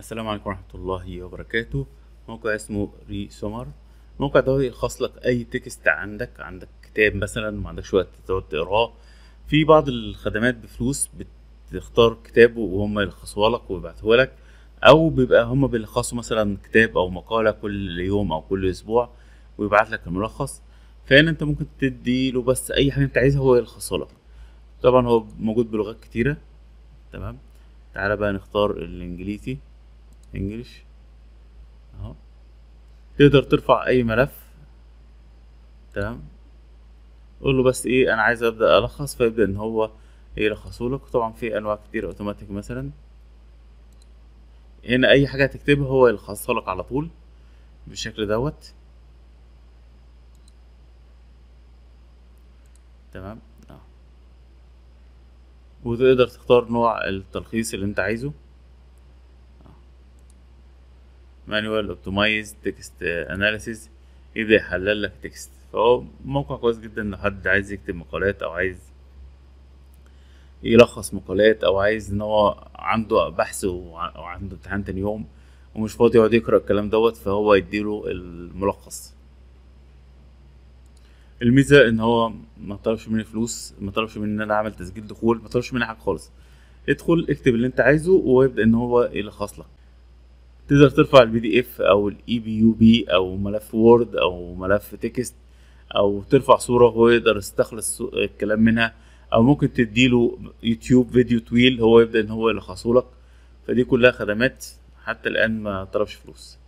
السلام عليكم ورحمة الله وبركاته موقع اسمه ري سمر الموقع ده يخص لك أي تكست عندك عندك كتاب مثلا ما عندكش وقت تقعد تقراه في بعض الخدمات بفلوس بتختار كتاب وهم يلخصوها لك ويبعتوها لك أو بيبقى هم بيلخصوا مثلا كتاب أو مقالة كل يوم أو كل أسبوع ويبعت لك الملخص فهنا أنت ممكن تدي له بس أي حاجة أنت عايزها هو يلخصها لك طبعا هو موجود بلغات كتيرة تمام تعالى بقى نختار الإنجليزي انجلش اهو تقدر ترفع اي ملف تمام قول له بس ايه انا عايز ابدا الخص فيبدا ان هو يلخصه لك طبعا في انواع كتير اوتوماتيك مثلا هنا اي حاجه هتكتبها هو يلخصها لك على طول بالشكل دوت تمام اه وتقدر تختار نوع التلخيص اللي انت عايزه مانوال اوبتمايز تكست اناليسيز يبدا يحلل لك تكست فهو موقع كويس جدا لو حد عايز يكتب مقالات او عايز يلخص مقالات او عايز ان هو عنده بحث وعنده امتحان تاني يوم ومش فاضي يقعد يقرا الكلام دوت فهو يديله الملخص الميزه ان هو ما طلبش مني فلوس ما طلبش مني ان انا اعمل تسجيل دخول ما طلبش مني حاجه خالص ادخل اكتب اللي انت عايزه ويبدا ان هو يلخص لك تقدر ترفع البي دي اف او الاي بي يو بي او ملف وورد او ملف تكست او ترفع صورة هو يقدر يستخلص الكلام منها او ممكن تديله يوتيوب فيديو طويل هو يبدأ ان هو يلخصه لك فدي كلها خدمات حتى الان ما طلبش فلوس